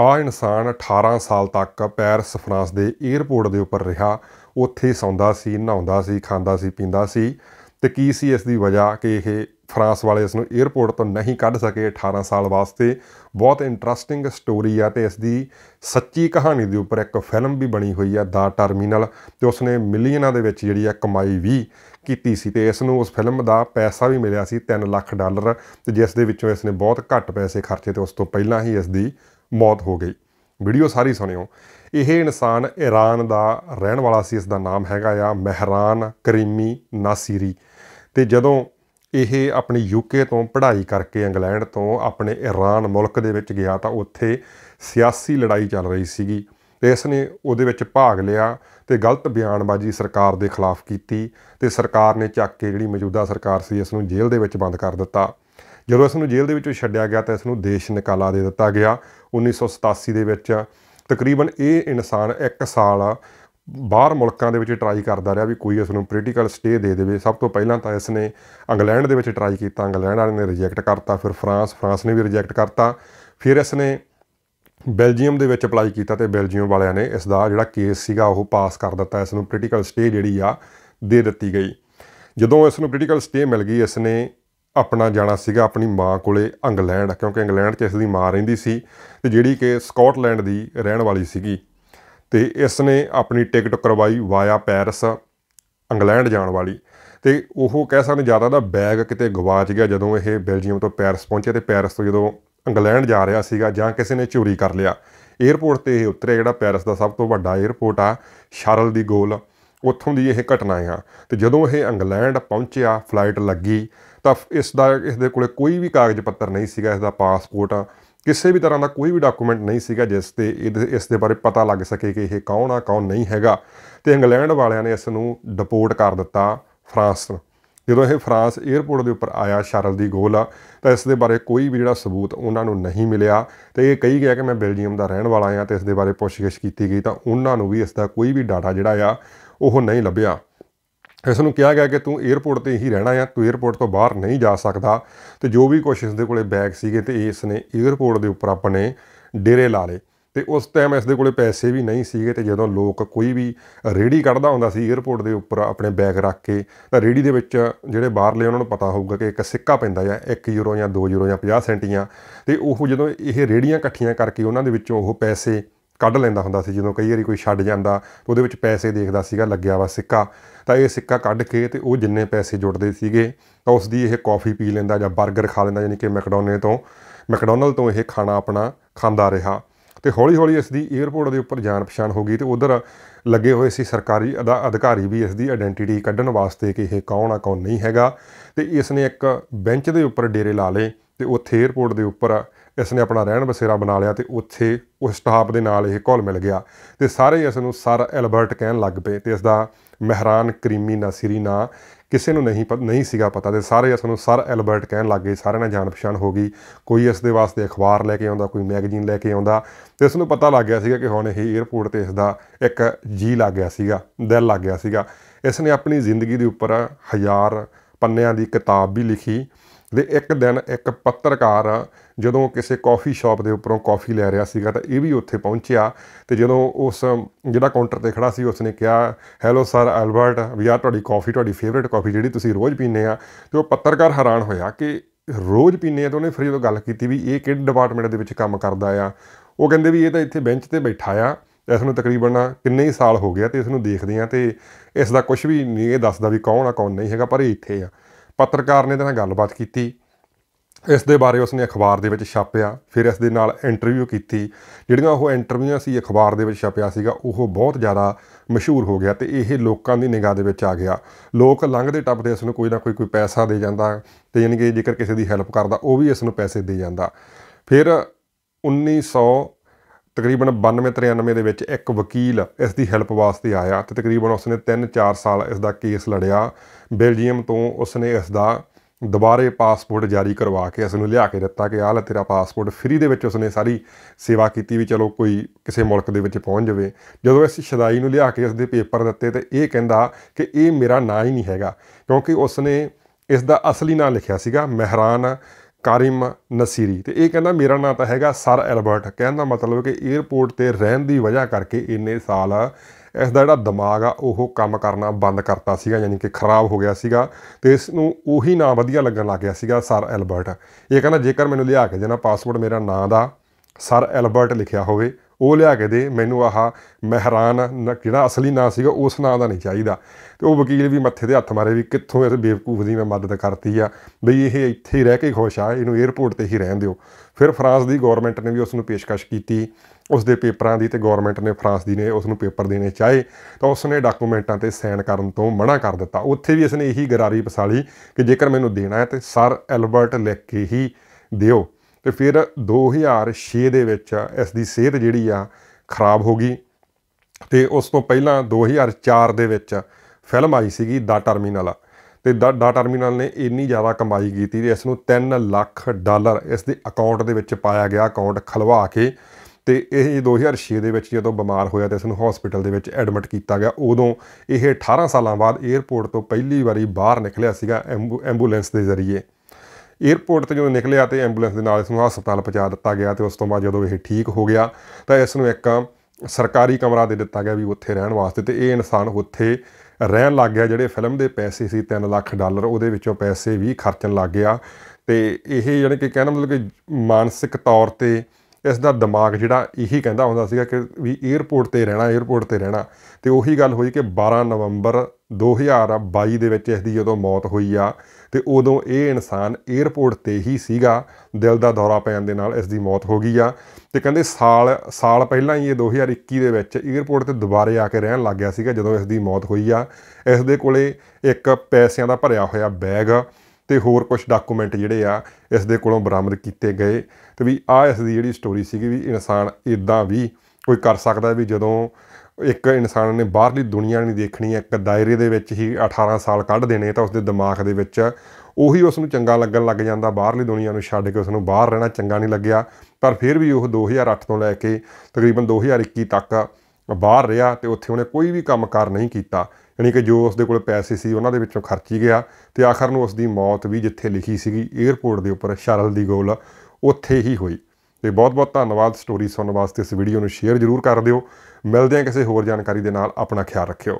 ਆ ਇਨਸਾਨ 18 ਸਾਲ ਤੱਕ ਪੈਰਿਸ ਫਰਾਂਸ ਦੇ 에어ਪੋਰਟ ਦੇ ਉੱਪਰ ਰਿਹਾ ਉੱਥੇ ਸੌਂਦਾ ਸੀ ਨਹਾਉਂਦਾ ਸੀ ਖਾਂਦਾ ਸੀ ਪੀਂਦਾ ਸੀ ਤੇ ਕੀ ਸੀ ਇਸ ਦੀ ਵਜ੍ਹਾ ਕਿ ਇਹ ਫਰਾਂਸ ਵਾਲੇ ਇਸ ਨੂੰ 에어ਪੋਰਟ ਤੋਂ ਨਹੀਂ ਕੱਢ ਸਕੇ 18 ਸਾਲ ਵਾਸਤੇ ਬਹੁਤ ਇੰਟਰਸਟਿੰਗ ਸਟੋਰੀ ਆ ਤੇ ਇਸ ਦੀ ਸੱਚੀ ਕਹਾਣੀ ਦੇ ਉੱਪਰ ਇੱਕ ਫਿਲਮ ਵੀ ਬਣੀ ਹੋਈ ਆ ਦਾ ਟਰਮੀਨਲ ਤੇ ਉਸਨੇ ਮਿਲੀਅਨਾਂ ਦੇ ਵਿੱਚ ਜਿਹੜੀ ਆ ਕਮਾਈ ਵੀ ਕੀਤੀ ਸੀ ਤੇ ਇਸ ਨੂੰ ਉਸ ਫਿਲਮ ਦਾ ਪੈਸਾ ਵੀ ਮਿਲਿਆ ਸੀ 3 ਲੱਖ ਡਾਲਰ ਤੇ ਜਿਸ ਦੇ ਵਿੱਚੋਂ ਇਸ ਨੇ ਬਹੁਤ ਘੱਟ ਪੈਸੇ ਖਰਚੇ ਤੇ ਉਸ ਤੋਂ ਪਹਿਲਾਂ ਹੀ ਇਸ ਦੀ ਮੌਤ ਹੋ ਗਈ ਵੀਡੀਓ ਸਾਰੀ ਸੁਣਿਓ ਇਹ ਇਨਸਾਨ ਈਰਾਨ ਦਾ ਰਹਿਣ ਵਾਲਾ ਸੀ ਇਸ ਦਾ ਨਾਮ ਹੈਗਾ ਆ ਮਹਿਰਾਨ ਕਰੀਮੀ ਨਾਸੀਰੀ ਤੇ ਜਦੋਂ ਇਹ ਆਪਣੀ ਯੂਕੇ ਤੋਂ ਪੜ੍ਹਾਈ ਕਰਕੇ ਇੰਗਲੈਂਡ ਤੋਂ ਆਪਣੇ ਈਰਾਨ ਮੁਲਕ ਦੇ ਵਿੱਚ ਗਿਆ ਤਾਂ ਉੱਥੇ ਸਿਆਸੀ ਲੜਾਈ ਚੱਲ ਰਹੀ ਸੀਗੀ ਤੇ ਇਸ ਨੇ ਉਹਦੇ ਵਿੱਚ ਭਾਗ ਲਿਆ ਤੇ ਗਲਤ ਬਿਆਨਬਾਜ਼ੀ ਸਰਕਾਰ ਦੇ ਖਿਲਾਫ ਕੀਤੀ ਤੇ ਸਰਕਾਰ ਨੇ ਚੱਕ ਕੇ ਜਿਹੜੀ ਮੌਜੂਦਾ ਸਰਕਾਰ ਸੀ ਇਸ ਨੂੰ ਜੇਲ੍ਹ ਦੇ ਵਿੱਚ ਬੰਦ ਕਰ ਦਿੱਤਾ ਜਦੋਂ ਇਸ ਨੂੰ ਜੇਲ੍ਹ ਦੇ ਵਿੱਚੋਂ ਛੱਡਿਆ ਗਿਆ ਤਾਂ ਇਸ ਨੂੰ ਦੇਸ਼ ਨਿਕਾਲਾ ਦੇ ਦਿੱਤਾ ਗਿਆ 1987 ਦੇ ਵਿੱਚ ਤਕਰੀਬਨ ਇਹ ਇਨਸਾਨ 1 ਸਾਲ ਬਾਹਰ ਮੁਲਕਾਂ ਦੇ ਵਿੱਚ ਟਰਾਈ ਕਰਦਾ ਰਿਹਾ ਵੀ ਕੋਈ ਇਸ ਨੂੰ ਪੋਲੀਟੀਕਲ ਸਟੇ ਦੇ ਦੇਵੇ ਸਭ ਤੋਂ ਪਹਿਲਾਂ ਤਾਂ ਇਸ ਨੇ ਇੰਗਲੈਂਡ ਦੇ ਵਿੱਚ ਟਰਾਈ ਕੀਤਾ ਇੰਗਲੈਂਡ ਵਾਲਿਆਂ ਨੇ ਰਿਜੈਕਟ ਕਰਤਾ ਫਿਰ ਫਰਾਂਸ ਫਰਾਂਸ ਨੇ ਵੀ ਰਿਜੈਕਟ ਕਰਤਾ ਫਿਰ ਇਸ ਨੇ ਬੈਲਜੀਅਮ ਦੇ ਵਿੱਚ ਅਪਲਾਈ ਕੀਤਾ ਤੇ ਬੈਲਜੀਅਮ ਵਾਲਿਆਂ ਨੇ ਇਸ ਦਾ ਜਿਹੜਾ ਕੇਸ ਸੀਗਾ ਉਹ ਪਾਸ ਕਰ ਦਿੱਤਾ ਇਸ ਨੂੰ ਪੋਲੀਟੀਕਲ ਸਟੇ ਜਿਹੜੀ ਆ ਦੇ ਦਿੱਤੀ ਗਈ ਜਦੋਂ ਇਸ ਨੂੰ ਪੋਲੀਟੀਕਲ ਸਟੇ ਮਿਲ ਗਈ ਇਸ ਨੇ ਆਪਣਾ ਜਾਣਾ ਸੀਗਾ ਆਪਣੀ ਮਾਂ ਕੋਲੇ ਇੰਗਲੈਂਡ ਕਿਉਂਕਿ ਇੰਗਲੈਂਡ 'ਚ ਇਸ ਦੀ ਮਾਂ ਰਹਿੰਦੀ ਸੀ ਤੇ ਜਿਹੜੀ ਕਿ ਸਕਾਟਲੈਂਡ ਦੀ ਰਹਿਣ ਵਾਲੀ ਸੀਗੀ ਤੇ ਇਸ ਨੇ ਆਪਣੀ ਟਿਕਟ ਕਰਵਾਈ ਵਾਇਆ ਪੈਰਿਸ ਇੰਗਲੈਂਡ ਜਾਣ ਵਾਲੀ ਤੇ ਉਹ ਕਹਿ ਸਕਦੇ ਜ਼ਿਆਦਾ ਦਾ ਬੈਗ ਕਿਤੇ ਗਵਾਚ ਗਿਆ ਜਦੋਂ ਇਹ ਬੈਲਜੀਅਮ ਤੋਂ ਪੈਰਿਸ ਪਹੁੰਚੇ ਤੇ ਪੈਰਿਸ ਤੋਂ ਜਦੋਂ ਇੰਗਲੈਂਡ ਜਾ ਰਿਹਾ ਸੀਗਾ ਜਾਂ ਕਿਸੇ ਨੇ ਚੋਰੀ ਕਰ ਲਿਆ 에어ਪੋਰਟ ਤੇ ਇਹ ਉਤਰਿਆ ਜਿਹੜਾ ਪੈਰਿਸ ਦਾ ਸਭ ਤੋਂ ਵੱਡਾ 에어ਪੋਰਟ ਆ ਸ਼ਾਰਲ ਦੀ ਗੋਲ ਉੱਥੋਂ ਦੀ ਇਹ ਘਟਨਾ ਆ ਤੇ ਜਦੋਂ ਇਹ ਇੰਗਲੈਂਡ ਪਹੁੰਚਿਆ ਫਲਾਈਟ ਲੱਗੀ ਤਾਂ ਇਸ ਦਾ ਇਸ ਦੇ ਕੋਲੇ ਕੋਈ ਵੀ ਕਾਗਜ਼ ਪੱਤਰ ਨਹੀਂ ਸੀਗਾ ਇਸ ਦਾ ਪਾਸਪੋਰਟ ਕਿਸੇ ਵੀ ਤਰ੍ਹਾਂ ਦਾ ਕੋਈ ਵੀ ਡਾਕੂਮੈਂਟ ਨਹੀਂ ਸੀਗਾ ਜਿਸ ਤੇ ਇਸ ਦੇ ਬਾਰੇ ਪਤਾ ਲੱਗ ਸਕੇ ਕਿ ਇਹ ਕੌਣ ਆ ਕੌਣ ਨਹੀਂ ਹੈਗਾ ਤੇ ਇੰਗਲੈਂਡ ਵਾਲਿਆਂ ਨੇ ਇਸ ਨੂੰ ਡਿਪੋਰਟ ਕਰ ਦਿੱਤਾ ਫਰਾਂਸ ਜਦੋਂ ਇਹ ਫਰਾਂਸ 에ਅਰਪੋਰਟ ਦੇ ਉੱਪਰ ਆਇਆ ਸ਼ਾਰਲ ਦੀ ਗੋਲ ਆ ਤਾਂ ਇਸ ਦੇ ਬਾਰੇ ਕੋਈ ਵੀ ਜਿਹੜਾ ਸਬੂਤ ਉਹਨਾਂ ਨੂੰ ਨਹੀਂ ਮਿਲਿਆ ਤੇ ਇਹ ਕਹੀ ਗਿਆ ਕਿ ਮੈਂ ਬੈਲਜੀਅਮ ਦਾ ਰਹਿਣ ਵਾਲਾ ਹਾਂ ਤੇ ਇਸ ਦੇ ਬਾਰੇ ਪੁੱਛਗਿੱਛ ਕੀਤੀ ਗਈ ਤਾਂ ਉਹਨਾਂ ਨੂੰ ਵੀ ਇਸ ਦਾ ਕੋਈ ਵੀ ਡਾਟਾ ਜਿਹੜਾ ਆ ਉਹ ਨਹੀਂ ਲੱਭਿਆ ਇਸ ਨੂੰ ਕਿਹਾ ਗਿਆ ਕਿ ਤੂੰ 에어ਪੋਰਟ ਤੇ ਹੀ ਰਹਿਣਾ ਆ ਤੂੰ 에어ਪੋਰਟ ਤੋਂ ਬਾਹਰ ਨਹੀਂ ਜਾ ਸਕਦਾ ਤੇ ਜੋ ਵੀ ਕੋਸ਼ਿਸ਼ ਇਸ ਦੇ ਕੋਲੇ ਬੈਗ ਸੀਗੇ ਤੇ ਇਸ ਨੇ 에어ਪੋਰਟ ਦੇ ਉੱਪਰ ਆਪਣੇ ਡੇਰੇ ਲਾ ਲਏ ਤੇ ਉਸ ਟਾਈਮ ਇਸ ਦੇ ਕੋਲੇ ਪੈਸੇ ਵੀ ਨਹੀਂ ਸੀਗੇ ਤੇ ਜਦੋਂ ਲੋਕ ਕੋਈ ਵੀ ਰੇੜੀ ਕੱਢਦਾ ਹੁੰਦਾ ਸੀ 에어ਪੋਰਟ ਦੇ ਉੱਪਰ ਆਪਣੇ ਬੈਗ ਰੱਖ ਕੇ ਤਾਂ ਰੇੜੀ ਦੇ ਵਿੱਚ ਜਿਹੜੇ ਬਾਹਰਲੇ ਉਹਨਾਂ ਨੂੰ ਪਤਾ ਹੋਊਗਾ ਕਿ ਇੱਕ ਸਿੱਕਾ ਪੈਂਦਾ ਜਾਂ 1 ਯੂਰੋ ਜਾਂ 2 ਯੂਰੋ ਜਾਂ 50 ਸੈਂਟੀਆਂ ਤੇ ਉਹ ਜਦੋਂ ਇਹ ਰੇੜੀਆਂ ਇਕੱਠੀਆਂ ਕਰਕੇ ਉਹਨਾਂ ਦੇ ਵਿੱਚੋਂ ਉਹ ਪੈਸੇ ਕੱਢ ਲੈਂਦਾ ਹੁੰਦਾ ਸੀ ਜਦੋਂ ਕਈ ਵਾਰੀ ਕੋਈ ਛੱਡ ਜਾਂਦਾ ਉਹਦੇ ਵਿੱਚ ਪੈਸੇ ਦੇਖਦਾ ਸੀਗਾ ਲੱਗਿਆ ਵਾ ਸਿੱਕਾ ਤਾਂ ਇਹ ਸਿੱਕਾ ਕੱਢ ਕੇ ਤੇ ਉਹ ਜਿੰਨੇ ਪੈਸੇ ਜੁੜਦੇ ਸੀਗੇ ਤਾਂ ਉਸ ਦੀ ਇਹ ਕਾਫੀ ਪੀ ਲੈਂਦਾ ਜਾਂ 버ਗਰ ਖਾ ਲੈਂਦਾ ਯਾਨੀ ਕਿ ਮੈਕਡੋਨਲਡ ਤੋਂ ਮੈਕਡੋਨਲਡ ਤੋਂ ਇਹ ਖਾਣਾ ਆਪਣਾ ਖਾਂਦਾ ਰਿਹਾ ਤੇ ਹੌਲੀ-ਹੌਲੀ ਇਸ ਦੀ 에어ਪੋਰਟ ਦੇ ਉੱਪਰ ਜਾਣ ਪਛਾਣ ਹੋ ਗਈ ਤੇ ਉਧਰ ਲੱਗੇ ਹੋਏ ਸੀ ਸਰਕਾਰੀ ਅਧਿਕਾਰੀ ਵੀ ਇਸ ਦੀ ਆਇਡੈਂਟੀਟੀ ਕੱਢਣ ਵਾਸਤੇ ਕਿ ਇਹ ਕੌਣ ਆ ਕੌਣ ਨਹੀਂ ਹੈਗਾ ਤੇ ਇਸ ਨੇ ਇੱਕ ਬੈਂਚ ਦੇ ਉੱਪਰ ਡੇਰੇ ਲਾ ਲਏ ਤੇ ਉੱਥੇ 에어ਪੋਰਟ ਦੇ ਉੱਪਰ ਇਸ ਨੇ ਆਪਣਾ ਰਹਿਣ ਬਸੇਰਾ ਬਣਾ ਲਿਆ ਤੇ ਉੱਥੇ ਉਸ ਸਟਾਫ ਦੇ ਨਾਲ ਇਹ ਘੁਲ ਮਿਲ ਗਿਆ ਤੇ ਸਾਰੇ ਇਸ ਨੂੰ ਸਰ ਐਲਬਰਟ ਕਹਿਣ ਲੱਗ ਪਏ ਤੇ ਇਸ ਦਾ ਮਹਿਰਾਨ ਕਰੀਮੀ ਨਾਸਰੀ ਨਾਂ ਕਿਸੇ ਨੂੰ ਨਹੀਂ ਨਹੀਂ ਸੀਗਾ ਪਤਾ ਤੇ ਸਾਰੇ ਇਸ ਨੂੰ ਸਰ ਐਲਬਰਟ ਕਹਿਣ ਲੱਗੇ ਸਾਰਿਆਂ ਨਾਲ ਜਾਣ ਪਛਾਣ ਹੋ ਗਈ ਕੋਈ ਇਸ ਦੇ ਵਾਸਤੇ ਅਖਬਾਰ ਲੈ ਕੇ ਆਉਂਦਾ ਕੋਈ ਮੈਗਜ਼ੀਨ ਲੈ ਕੇ ਆਉਂਦਾ ਤੇ ਇਸ ਨੂੰ ਪਤਾ ਲੱਗ ਗਿਆ ਸੀਗਾ ਕਿ ਹੁਣ ਇਹ 에어ਪੋਰਟ ਤੇ ਇਸ ਦਾ ਇੱਕ ਜੀ ਲੱਗ ਗਿਆ ਸੀਗਾ ਦਿਲ ਲੱਗ ਗਿਆ ਸੀਗਾ ਇਸ ਨੇ ਆਪਣੀ ਜ਼ਿੰਦਗੀ ਦੇ ਉੱਪਰ ਹਜ਼ਾਰ ਪੰਨਿਆਂ ਦੀ ਕਿਤਾਬ ਵੀ ਲਿਖੀ ਦੇ ਇੱਕ ਦਿਨ ਇੱਕ ਪੱਤਰਕਾਰ ਜਦੋਂ ਕਿਸੇ ਕਾਫੀ ਸ਼ਾਪ ਦੇ ਉੱਪਰੋਂ ਕਾਫੀ ਲੈ ਰਿਹਾ ਸੀਗਾ ਤਾਂ ਇਹ ਵੀ ਉੱਥੇ ਪਹੁੰਚਿਆ ਤੇ ਜਦੋਂ ਉਸ ਜਿਹੜਾ ਕਾਊਂਟਰ ਤੇ ਖੜਾ ਸੀ ਉਸਨੇ ਕਿਹਾ hello sir Albert we are ਤੁਹਾਡੀ ਕਾਫੀ ਤੁਹਾਡੀ ਫੇਵਰਿਟ ਕਾਫੀ ਜਿਹੜੀ ਤੁਸੀਂ ਰੋਜ਼ ਪੀਂਦੇ ਆ ਤੇ ਉਹ ਪੱਤਰਕਾਰ ਹੈਰਾਨ ਹੋਇਆ ਕਿ ਰੋਜ਼ ਪੀਂਦੇ ਆ ਤਾਂ ਉਹਨੇ ਫਿਰ ਜਦੋਂ ਗੱਲ ਕੀਤੀ ਵੀ ਇਹ ਕਿਹੜੇ ਡਿਪਾਰਟਮੈਂਟ ਦੇ ਵਿੱਚ ਕੰਮ ਕਰਦਾ ਆ ਉਹ ਕਹਿੰਦੇ ਵੀ ਇਹ ਤਾਂ ਇੱਥੇ ਬੈਂਚ ਤੇ ਬੈਠਾ ਆ ਇਸ ਨੂੰ ਤਕਰੀਬਨ ਕਿੰਨੇ ਹੀ ਸਾਲ ਹੋ ਗਏ ਤੇ ਇਸ ਨੂੰ ਦੇਖਦੇ ਆ ਤੇ ਇਸ ਦਾ ਕੁਝ ਵੀ ਨਹੀਂ ਇਹ ਦੱਸਦਾ ਵੀ ਕੌਣ ਆ ਕੌਣ ਨਹੀਂ ਹੈਗਾ ਪਰ ਇਹ ਇੱਥੇ ਆ ਪੱਤਰਕਾਰ ਨੇ ਇਹਦੇ ਨਾਲ ਗੱਲਬਾਤ ਕੀਤੀ ਇਸ ਦੇ ਬਾਰੇ ਉਸਨੇ ਅਖਬਾਰ ਦੇ ਵਿੱਚ ਛਾਪਿਆ ਫਿਰ ਇਸ ਦੇ ਨਾਲ ਇੰਟਰਵਿਊ ਕੀਤੀ ਜਿਹੜੀਆਂ ਉਹ ਇੰਟਰਵਿਊਆਂ ਸੀ ਅਖਬਾਰ ਦੇ ਵਿੱਚ ਛਾਪਿਆ ਸੀਗਾ ਉਹ ਬਹੁਤ ਜ਼ਿਆਦਾ ਮਸ਼ਹੂਰ ਹੋ ਗਿਆ ਤੇ ਇਹ ਲੋਕਾਂ ਦੀ ਨਿਗਾਹ ਦੇ ਵਿੱਚ ਆ ਗਿਆ ਲੋਕ ਲੰਘਦੇ ਟੱਪਦੇ ਇਸ ਨੂੰ ਕੋਈ ਨਾ ਕੋਈ ਕੋਈ ਪੈਸਾ ਦੇ ਜਾਂਦਾ ਤੇ ਯਾਨੀ ਕਿ ਜੇਕਰ ਕਿਸੇ ਦੀ ਹੈਲਪ ਕਰਦਾ ਉਹ ਵੀ ਇਸ ਨੂੰ ਪੈਸੇ ਦੇ ਜਾਂਦਾ ਫਿਰ 1900 ਤਕਰੀਬਨ 92 93 ਦੇ ਵਿੱਚ ਇੱਕ ਵਕੀਲ ਇਸ ਦੀ ਹੈਲਪ ਵਾਸਤੇ ਆਇਆ ਤੇ ਤਕਰੀਬਨ ਉਸਨੇ 3-4 ਸਾਲ ਇਸ ਦਾ ਕੇਸ ਲੜਿਆ ਬੈਲਜੀਅਮ ਤੋਂ ਉਸਨੇ ਇਸ ਦਾ ਦੁਬਾਰੇ ਪਾਸਪੋਰਟ ਜਾਰੀ ਕਰਵਾ ਕੇ ਇਸ ਨੂੰ ਲਿਆ ਕੇ ਦਿੱਤਾ ਕਿ ਆਹ ਲੈ ਤੇਰਾ ਪਾਸਪੋਰਟ ਫ੍ਰੀ ਦੇ ਵਿੱਚ ਉਸਨੇ ਸਾਰੀ ਸੇਵਾ ਕੀਤੀ ਵੀ ਚਲੋ ਕੋਈ ਕਿਸੇ ਮੁਲਕ ਦੇ ਵਿੱਚ ਪਹੁੰਚ ਜਾਵੇ ਜਦੋਂ ਇਸ ਸ਼ਦਾਈ ਨੂੰ ਲਿਆ ਕੇ ਇਸ ਦੇ ਪੇਪਰ ਦਿੱਤੇ ਤੇ ਇਹ ਕਹਿੰਦਾ ਕਿ ਇਹ ਮੇਰਾ ਨਾਂ ਹੀ ਨਹੀਂ ਹੈਗਾ ਕਿਉਂਕਿ ਉਸਨੇ ਇਸ ਦਾ ਅਸਲੀ ਨਾਂ ਲਿਖਿਆ ਸੀਗਾ ਮਹਿਰਾਨ ਕਾਰਿਮ ਨਸੀਰੀ ਤੇ ਇਹ ਕਹਿੰਦਾ ਮੇਰਾ ਨਾਮ ਤਾਂ ਹੈਗਾ ਸਰ ਐਲਬਰਟ ਕਹਿੰਦਾ ਮਤਲਬ ਕਿ 에어ਪੋਰਟ ਤੇ ਰਹਿਣ ਦੀ ਵਜ੍ਹਾ ਕਰਕੇ ਇੰਨੇ ਸਾਲ ਇਸ ਦਾ ਜਿਹੜਾ ਦਿਮਾਗ ਆ ਉਹ ਕੰਮ ਕਰਨਾ ਬੰਦ ਕਰਤਾ ਸੀਗਾ ਯਾਨੀ ਕਿ ਖਰਾਬ ਹੋ ਗਿਆ ਸੀਗਾ ਤੇ ਇਸ ਨੂੰ ਉਹੀ ਨਾਮ ਵਧੀਆ ਲੱਗਣ ਲੱਗ ਗਿਆ ਸੀਗਾ ਸਰ ਐਲਬਰਟ ਇਹ ਕਹਿੰਦਾ ਜੇਕਰ ਮੈਨੂੰ ਲਿਆ ਕੇ ਦੇਣਾ ਪਾਸਪੋਰਟ ਮੇਰਾ ਨਾਮ ਦਾ ਸਰ ਐਲਬਰਟ ਲਿਖਿਆ ਹੋਵੇ ਉਹ ਲਿਆ ਕੇ ਦੇ ਮੈਨੂੰ ਆਹ ਮਹਿਰਾਨ ਜਿਹੜਾ ਅਸਲੀ ਨਾਂ ਸੀਗਾ ਉਸ ਨਾਂ ਦਾ ਨਹੀਂ ਚਾਹੀਦਾ ਤੇ ਉਹ ਵਕੀਲ ਵੀ ਮੱਥੇ ਤੇ ਹੱਥ ਮਾਰੇ ਵੀ ਕਿੱਥੋਂ ਇਸ ਬੇਵਕੂਫ ਦੀ ਮੈਂ ਮਦਦ ਕਰਤੀ ਆ ਬਈ ਇਹ ਇੱਥੇ ਹੀ ਰਹਿ ਕੇ ਖੁਸ਼ ਆ ਇਹਨੂੰ 에ਅਰਪੋਰਟ ਤੇ ਹੀ ਰਹਿਣ ਦਿਓ ਫਿਰ ਫਰਾਂਸ ਦੀ ਗਵਰਨਮੈਂਟ ਨੇ ਵੀ ਉਸ ਨੂੰ ਪੇਸ਼ਕਸ਼ ਕੀਤੀ ਉਸ ਦੇ ਪੇਪਰਾਂ ਦੀ ਤੇ ਗਵਰਨਮੈਂਟ ਨੇ ਫਰਾਂਸ ਦੀ ਨੇ ਉਸ ਨੂੰ ਪੇਪਰ ਦੇਣੇ ਚਾਹੇ ਤਾਂ ਉਸ ਨੇ ਡਾਕੂਮੈਂਟਾਂ ਤੇ ਸਾਈਨ ਕਰਨ ਤੋਂ ਮਨਾ ਕਰ ਦਿੱਤਾ ਉੱਥੇ ਵੀ ਇਸ ਨੇ ਇਹੀ ਗਰਾਰੀ ਪਸਾਲੀ ਕਿ ਜੇਕਰ ਮੈਨੂੰ ਦੇਣਾ ਹੈ ਤੇ ਸਰ ਐਲਬਰਟ ਲਿਖ ਕੇ ਹੀ ਦਿਓ ਤੇ ਫਿਰ 2006 ਦੇ ਵਿੱਚ ਇਸ ਦੀ ਸਿਹਤ ਜਿਹੜੀ ਆ ਖਰਾਬ ਹੋ ਗਈ ਤੇ ਉਸ ਤੋਂ ਪਹਿਲਾਂ 2004 ਦੇ ਵਿੱਚ ਫਿਲਮ ਆਈ ਸੀਗੀ ਦਾ ਟਰਮੀਨਲ ਤੇ ਦਾ ਟਰਮੀਨਲ ਨੇ ਇੰਨੀ ਜ਼ਿਆਦਾ ਕਮਾਈ ਕੀਤੀ ਤੇ ਇਸ ਨੂੰ 3 ਲੱਖ ਡਾਲਰ ਇਸ ਦੇ ਅਕਾਊਂਟ ਦੇ ਵਿੱਚ ਪਾਇਆ ਗਿਆ ਅਕਾਊਂਟ ਖਲਵਾ ਕੇ ਤੇ ਇਹ 2006 ਦੇ ਵਿੱਚ ਜਦੋਂ ਬਿਮਾਰ ਹੋਇਆ ਤੇ ਇਸ ਨੂੰ ਹਸਪੀਟਲ ਦੇ ਵਿੱਚ ਐਡਮਿਟ ਕੀਤਾ ਗਿਆ ਉਦੋਂ ਇਹ 18 ਸਾਲਾਂ ਬਾਅਦ 에어ਪੋਰਟ ਤੋਂ ਪਹਿਲੀ ਵਾਰੀ ਬਾਹਰ ਨਿਕਲਿਆ ਸੀਗਾ ਐਂਬੂਲੈਂਸ ਦੇ ਜ਼ਰੀਏ ਏਅਰਪੋਰਟ ਤੋਂ ਜਦੋਂ ਨਿਕਲਿਆ ਤੇ ਐਂਬੂਲੈਂਸ ਦੇ ਨਾਲ ਇਸ ਨੂੰ ਹਸਪਤਾਲ ਪਹੁੰਚਾ ਦਿੱਤਾ ਗਿਆ ਤੇ ਉਸ ਤੋਂ ਬਾਅਦ ਜਦੋਂ ਇਹ ਠੀਕ ਹੋ ਗਿਆ ਤਾਂ ਇਸ ਨੂੰ ਇੱਕ ਸਰਕਾਰੀ ਕਮਰਾ ਦੇ ਦਿੱਤਾ ਗਿਆ ਵੀ ਉੱਥੇ ਰਹਿਣ ਵਾਸਤੇ ਤੇ ਇਹ ਇਨਸਾਨ ਉੱਥੇ ਰਹਿਣ ਲੱਗ ਗਿਆ ਜਿਹੜੇ ਫਿਲਮ ਦੇ ਪੈਸੇ ਸੀ 3 ਲੱਖ ਡਾਲਰ ਉਹਦੇ ਵਿੱਚੋਂ ਪੈਸੇ ਵੀ ਖਰਚਣ ਲੱਗ ਗਿਆ ਤੇ ਇਹ ਯਾਨੀ ਕਿ ਕਹਿਣਾ ਮਤਲਬ ਕਿ ਮਾਨਸਿਕ ਤੌਰ ਤੇ ਇਸ ਦਾ ਦਿਮਾਗ ਜਿਹੜਾ ਇਹੀ ਕਹਿੰਦਾ ਹੁੰਦਾ ਸੀਗਾ ਕਿ ਵੀ 에어ਪੋਰਟ ਤੇ ਰਹਿਣਾ 에어ਪੋਰਟ ਤੇ ਰਹਿਣਾ ਤੇ ਉਹੀ ਗੱਲ ਹੋਈ ਕਿ 12 ਨਵੰਬਰ 2022 ਦੇ ਵਿੱਚ ਇਸ ਦੀ ਜਦੋਂ ਮੌਤ ਹੋਈ ਆ ਤੇ ਉਦੋਂ ਇਹ ਇਨਸਾਨ 에어ਪੋਰਟ ਤੇ ਹੀ ਸੀਗਾ ਦਿਲ ਦਾ ਦੌਰਾ ਪੈਣ ਦੇ ਨਾਲ ਇਸ ਦੀ ਮੌਤ ਹੋ ਗਈ ਆ ਤੇ ਕਹਿੰਦੇ ਸਾਲ ਸਾਲ ਪਹਿਲਾਂ ਹੀ ਇਹ 2021 ਦੇ ਵਿੱਚ 에어ਪੋਰਟ ਤੇ ਦੁਬਾਰੇ ਆ ਕੇ ਰਹਿਣ ਲੱਗ ਗਿਆ ਸੀਗਾ ਜਦੋਂ ਇਸ ਦੀ ਮੌਤ ਹੋਈ ਆ ਇਸ ਦੇ ਕੋਲੇ ਇੱਕ ਪੈਸਿਆਂ ਦਾ ਭਰਿਆ ਹੋਇਆ ਬੈਗ ਤੇ ਹੋਰ ਕੁਝ ਡਾਕੂਮੈਂਟ ਜਿਹੜੇ ਆ ਇਸ ਦੇ ਕੋਲੋਂ ਬਰਾਮਦ ਕੀਤੇ ਗਏ ਤੇ ਵੀ ਆ ਇਸ ਦੀ ਜਿਹੜੀ ਸਟੋਰੀ ਸੀਗੀ ਵੀ ਇਨਸਾਨ ਇਦਾਂ ਵੀ ਕੋਈ ਕਰ ਸਕਦਾ ਵੀ ਜਦੋਂ ਇੱਕ ਇਨਸਾਨ ਨੇ ਬਾਹਰਲੀ ਦੁਨੀਆ ਨਹੀਂ ਦੇਖਣੀ ਇੱਕ ਦਾਇਰੇ ਦੇ ਵਿੱਚ ਹੀ 18 ਸਾਲ ਕੱਢ ਦੇਣੇ ਤਾਂ ਉਸਦੇ ਦਿਮਾਗ ਦੇ ਵਿੱਚ ਉਹੀ ਉਸ ਨੂੰ ਚੰਗਾ ਲੱਗਣ ਲੱਗ ਜਾਂਦਾ ਬਾਹਰਲੀ ਦੁਨੀਆ ਨੂੰ ਛੱਡ ਕੇ ਉਸ ਨੂੰ ਬਾਹਰ ਰਹਿਣਾ ਚੰਗਾ ਨਹੀਂ ਲੱਗਿਆ ਪਰ ਫਿਰ ਵੀ ਉਹ 2008 ਤੋਂ ਲੈ ਕੇ ਤਕਰੀਬਨ 2021 ਤੱਕ ਬਾਹਰ ਰਿਹਾ ਤੇ ਉੱਥੇ ਉਹਨੇ ਕੋਈ ਵੀ ਕੰਮਕਾਰ ਨਹੀਂ ਕੀਤਾ ਯਾਨੀ ਕਿ ਜੋ ਉਸਦੇ ਕੋਲ ਪੈਸੇ ਸੀ ਉਹਨਾਂ ਦੇ ਵਿੱਚੋਂ ਖਰਚੀ ਗਿਆ ਤੇ ਆਖਰ ਨੂੰ ਉਸ ਦੀ ਮੌਤ ਵੀ ਜਿੱਥੇ ਲਿਖੀ ਸੀਗੀ 에ਅਰਪੋਰਟ ਦੇ ਉੱਪਰ ਸ਼ਰਲ ਦੀ ਗੋਲ ਉੱਥੇ ਹੀ ਹੋਈ ਤੇ ਬਹੁਤ-ਬਹੁਤ ਧੰਨਵਾਦ ਸਟੋਰੀ ਸੁਣਨ ਵਾਸਤੇ ਇਸ ਵੀਡੀਓ ਨੂੰ ਸ਼ੇਅਰ ਜ਼ਰੂਰ ਕਰ ਦਿਓ ਮਿਲਦੇ ਹਾਂ ਕਿਸੇ ਹੋਰ ਜਾਣਕਾਰੀ ਦੇ ਨਾਲ ਆਪਣਾ ਖਿਆਲ ਰੱਖਿਓ